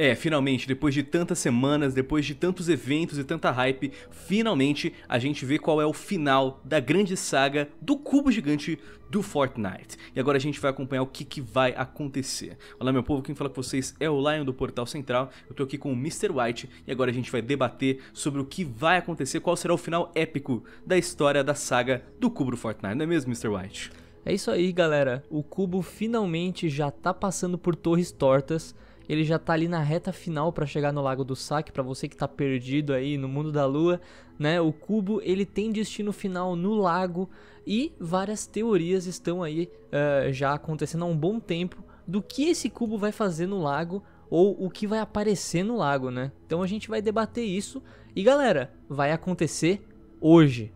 É, finalmente, depois de tantas semanas, depois de tantos eventos e tanta hype, finalmente a gente vê qual é o final da grande saga do cubo gigante do Fortnite. E agora a gente vai acompanhar o que, que vai acontecer. Olá, meu povo, quem fala com vocês é o Lion do Portal Central. Eu tô aqui com o Mr. White e agora a gente vai debater sobre o que vai acontecer, qual será o final épico da história da saga do cubo do Fortnite, não é mesmo, Mr. White? É isso aí, galera. O cubo finalmente já tá passando por torres tortas ele já tá ali na reta final para chegar no Lago do Saque, para você que tá perdido aí no mundo da lua, né? O cubo, ele tem destino final no lago e várias teorias estão aí uh, já acontecendo há um bom tempo do que esse cubo vai fazer no lago ou o que vai aparecer no lago, né? Então a gente vai debater isso e galera, vai acontecer hoje.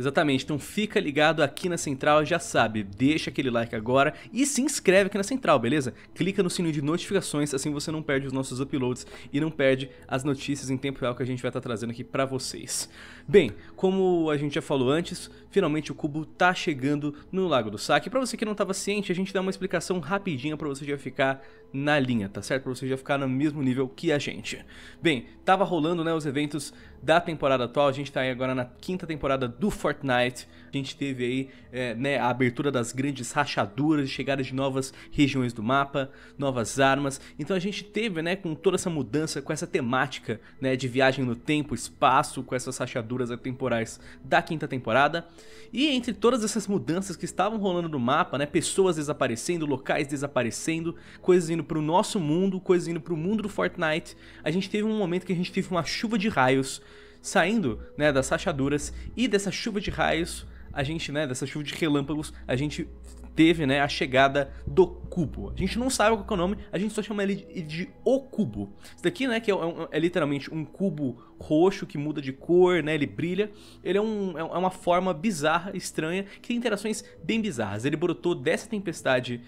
Exatamente, então fica ligado aqui na Central, já sabe, deixa aquele like agora e se inscreve aqui na Central, beleza? Clica no sininho de notificações, assim você não perde os nossos uploads e não perde as notícias em tempo real que a gente vai estar tá trazendo aqui para vocês. Bem, como a gente já falou antes, finalmente o cubo tá chegando no Lago do Saque. Para você que não estava ciente, a gente dá uma explicação rapidinha para você já ficar na linha, tá certo? Para você já ficar no mesmo nível que a gente. Bem, tava rolando, né, os eventos da temporada atual. A gente tá aí agora na quinta temporada do Fortnite. A gente teve aí, é, né, a abertura das grandes rachaduras, chegada de novas regiões do mapa, novas armas. Então a gente teve, né, com toda essa mudança, com essa temática, né, de viagem no tempo, espaço, com essas rachaduras temporais da quinta temporada. E entre todas essas mudanças que estavam rolando no mapa, né, pessoas desaparecendo, locais desaparecendo, coisas indo indo pro nosso mundo, coisas indo pro mundo do Fortnite. A gente teve um momento que a gente teve uma chuva de raios saindo, né, das rachaduras e dessa chuva de raios, a gente, né, dessa chuva de relâmpagos, a gente teve, né, a chegada do cubo. A gente não sabe qual é o nome, a gente só chama ele de, de o cubo. Isso daqui, né, que é, é, é, literalmente um cubo roxo que muda de cor, né, ele brilha. Ele é, um, é, é uma forma bizarra, estranha, que tem interações bem bizarras. Ele brotou dessa tempestade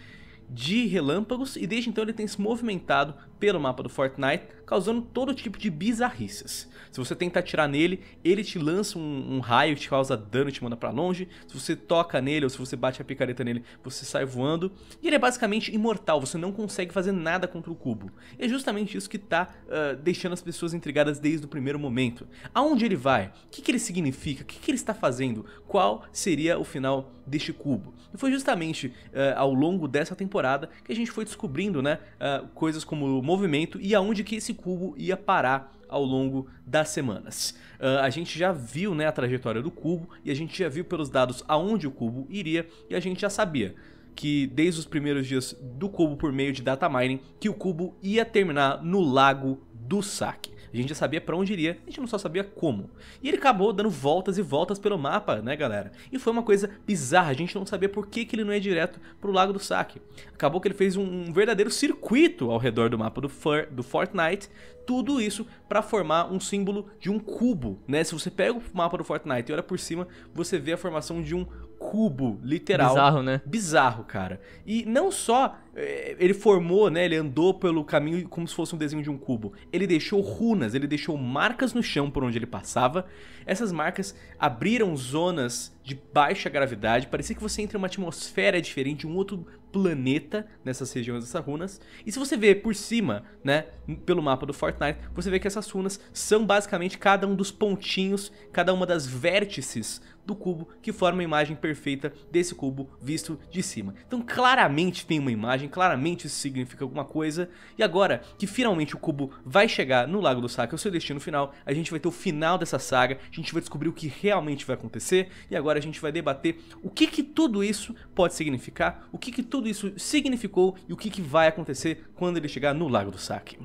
de relâmpagos e desde então ele tem se movimentado pelo mapa do Fortnite, causando todo tipo de bizarrices. Se você tenta atirar nele, ele te lança um, um raio, te causa dano e te manda para longe. Se você toca nele ou se você bate a picareta nele, você sai voando. E ele é basicamente imortal, você não consegue fazer nada contra o cubo. E é justamente isso que tá uh, deixando as pessoas intrigadas desde o primeiro momento. Aonde ele vai? O que, que ele significa? O que, que ele está fazendo? Qual seria o final deste cubo? E foi justamente uh, ao longo dessa temporada temporada que a gente foi descobrindo né, uh, coisas como o movimento e aonde que esse cubo ia parar ao longo das semanas. Uh, a gente já viu né, a trajetória do cubo e a gente já viu pelos dados aonde o cubo iria e a gente já sabia que desde os primeiros dias do cubo por meio de data mining que o cubo ia terminar no lago do saque. A gente já sabia para onde iria, a gente não só sabia como. E ele acabou dando voltas e voltas pelo mapa, né, galera? E foi uma coisa bizarra, a gente não sabia por que, que ele não é direto pro Lago do Saque. Acabou que ele fez um verdadeiro circuito ao redor do mapa do, For do Fortnite, tudo isso para formar um símbolo de um cubo, né? Se você pega o mapa do Fortnite e olha por cima, você vê a formação de um cubo, literal. Bizarro, né? Bizarro, cara. E não só eh, ele formou, né? Ele andou pelo caminho como se fosse um desenho de um cubo. Ele deixou runas, ele deixou marcas no chão por onde ele passava. Essas marcas abriram zonas de baixa gravidade. Parecia que você entra em uma atmosfera diferente, um outro planeta nessas regiões dessas runas. E se você ver por cima, né, pelo mapa do Fortnite, você vê que essas runas são basicamente cada um dos pontinhos, cada uma das vértices do cubo que forma a imagem perfeita desse cubo visto de cima. Então claramente tem uma imagem, claramente isso significa alguma coisa. E agora que finalmente o cubo vai chegar no Lago do Saco, é o seu destino final, a gente vai ter o final dessa saga, a gente vai descobrir o que realmente vai acontecer e agora a gente vai debater o que que tudo isso pode significar, o que que tudo tudo isso significou e o que, que vai acontecer quando ele chegar no Lago do Saque.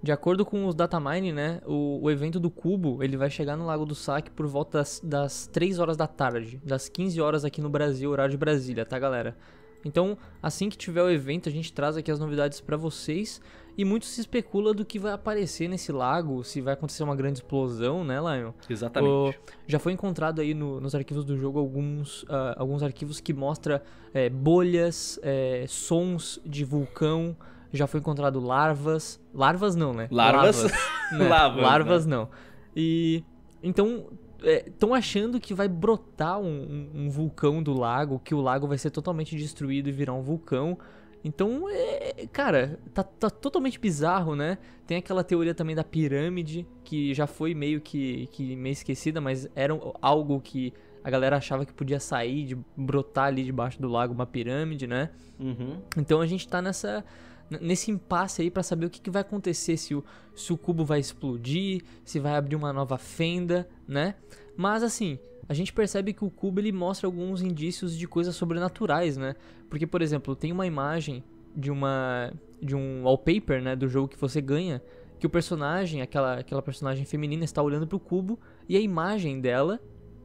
De acordo com os datamine, né, o, o, evento do cubo ele vai chegar no Lago do Saque por volta das, das 3 horas da tarde, das 15 horas aqui no Brasil, horário de Brasília, tá galera? Então, assim que tiver o evento, a gente traz aqui as novidades para vocês. E muito se especula do que vai aparecer nesse lago, se vai acontecer uma grande explosão, né, Lion? Exatamente. O, já foi encontrado aí no, nos arquivos do jogo alguns, uh, alguns arquivos que mostra é, bolhas, é, sons de vulcão, já foi encontrado larvas. Larvas não, né? Larvas? Né, larvas, né? larvas, larvas não. não. E então estão é, achando que vai brotar um, um, um, vulcão do lago, que o lago vai ser totalmente destruído e virar um vulcão. Então, é, é cara, tá, tá, totalmente bizarro, né? Tem aquela teoria também da pirâmide, que já foi meio que, que meio esquecida, mas era algo que a galera achava que podia sair, de brotar ali debaixo do lago uma pirâmide, né? Uhum. Então a gente tá nessa nesse impasse aí para saber o que, que, vai acontecer se o, se o cubo vai explodir, se vai abrir uma nova fenda, né? Mas assim, a gente percebe que o cubo ele mostra alguns indícios de coisas sobrenaturais, né? Porque por exemplo, tem uma imagem de uma de um wallpaper, né, do jogo que você ganha, que o personagem, aquela aquela personagem feminina está olhando pro cubo e a imagem dela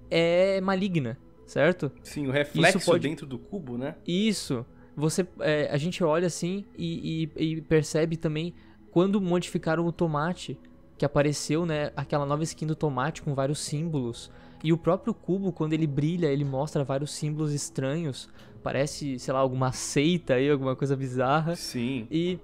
é maligna, certo? Sim, o reflexo pode... dentro do cubo, né? Isso você é, a gente olha assim e, e, e, percebe também quando modificaram o tomate que apareceu, né? Aquela nova skin do tomate com vários símbolos e o próprio cubo quando ele brilha ele mostra vários símbolos estranhos, parece sei lá alguma seita aí, alguma coisa bizarra. Sim. E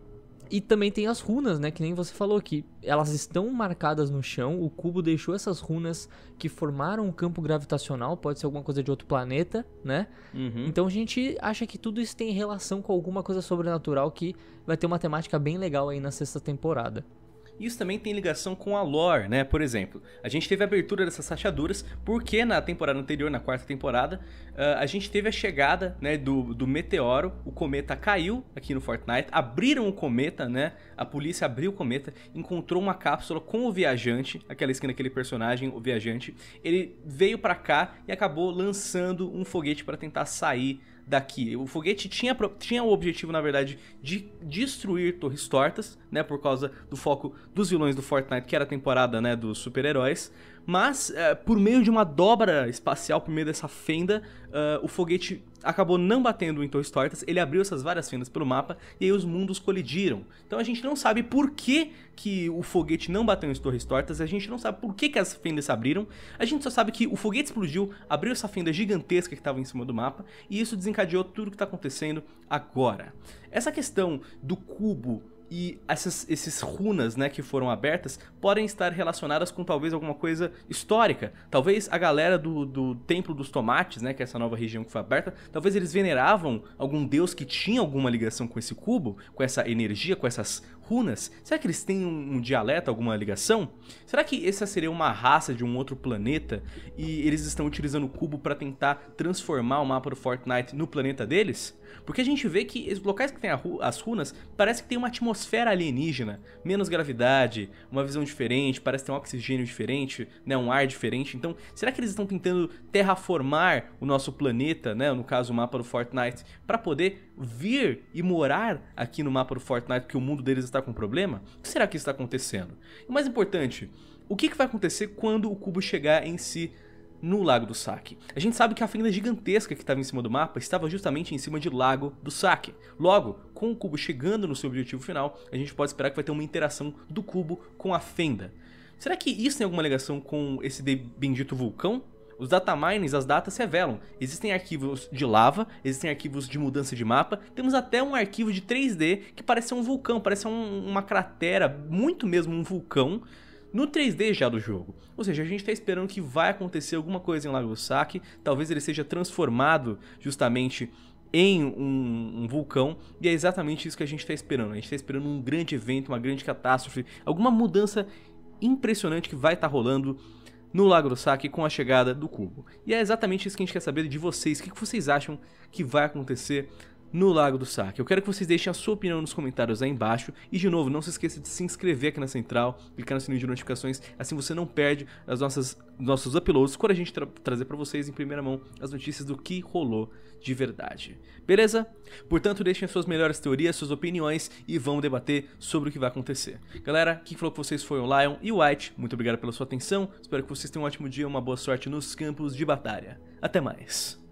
e também tem as runas, né? Que nem você falou aqui. elas estão marcadas no chão. O cubo deixou essas runas que formaram um campo gravitacional, pode ser alguma coisa de outro planeta, né? Uhum. Então a gente acha que tudo isso tem relação com alguma coisa sobrenatural que vai ter uma temática bem legal aí na sexta temporada. Isso também tem ligação com a lore, né? Por exemplo, a gente teve a abertura dessas rachaduras porque na temporada anterior, na quarta temporada, ah, a gente teve a chegada né, do, do meteoro, o cometa caiu aqui no Fortnite, abriram o cometa, né? A polícia abriu o cometa, encontrou uma cápsula com o viajante, aquela esquina, aquele personagem, o viajante. Ele veio para cá e acabou lançando um foguete para tentar sair daqui. O foguete tinha, tinha o objetivo, na verdade, de destruir torres tortas, né? Por causa do foco dos vilões do Fortnite, que era a temporada, né? Dos super-heróis. Mas, eh, por meio de uma dobra espacial, por meio dessa fenda, uh, o foguete acabou não batendo em torres tortas, ele abriu essas várias fendas pelo mapa e aí os mundos colidiram. Então a gente não sabe por que, que o foguete não bateu em torres tortas, a gente não sabe por que, que as fendas se abriram, a gente só sabe que o foguete explodiu, abriu essa fenda gigantesca que estava em cima do mapa e isso desencadeou tudo que está acontecendo agora. Essa questão do cubo e essas esses runas né, que foram abertas podem estar relacionadas com talvez alguma coisa histórica. Talvez a galera do, do Templo dos Tomates, né, que é essa nova região que foi aberta, talvez eles veneravam algum deus que tinha alguma ligação com esse cubo, com essa energia, com essas runas, será que eles têm um, um, dialeto, alguma ligação? Será que essa seria uma raça de um outro planeta e eles estão utilizando o cubo para tentar transformar o mapa do Fortnite no planeta deles? Porque a gente vê que os locais que tem ru as runas parece que tem uma atmosfera alienígena, menos gravidade, uma visão diferente, parece ter um oxigênio diferente, né, um ar diferente. Então, será que eles estão tentando terraformar o nosso planeta, né, no caso o mapa do Fortnite, para poder vir e morar aqui no mapa do Fortnite, porque o mundo deles está está com problema? O que será que está acontecendo? E mais importante, o que, que vai acontecer quando o cubo chegar em si no Lago do Saque. A gente sabe que a fenda gigantesca que estava em cima do mapa estava justamente em cima de Lago do Saque. Logo, com o cubo chegando no seu objetivo final, a gente pode esperar que vai ter uma interação do cubo com a fenda. Será que isso tem alguma ligação com esse bendito vulcão? Os datamines, as datas revelam. Existem arquivos de lava, existem arquivos de mudança de mapa, temos até um arquivo de 3D que parece um vulcão, parece um, uma cratera, muito mesmo um vulcão, no 3D já do jogo. Ou seja, a gente está esperando que vai acontecer alguma coisa em Lagosaki, talvez ele seja transformado justamente em um, um, vulcão, e é exatamente isso que a gente está esperando. A gente está esperando um grande evento, uma grande catástrofe, alguma mudança impressionante que vai estar tá rolando no Lagrosac com a chegada do Cubo. E é exatamente isso que a gente quer saber de vocês, o que vocês acham que vai acontecer no Lago do Saque. Eu quero que vocês deixem a sua opinião nos comentários aí embaixo. E de novo, não se esqueça de se inscrever aqui na Central, clicar no sininho de notificações, assim você não perde as nossas, nossos uploads, quando a gente tra trazer para vocês em primeira mão as notícias do que rolou de verdade. Beleza? Portanto, deixem suas melhores teorias, suas opiniões e vamos debater sobre o que vai acontecer. Galera, quem falou com vocês foi o Lion e o White. Muito obrigado pela sua atenção. Espero que vocês tenham um ótimo dia, e uma boa sorte nos campos de batalha. Até mais.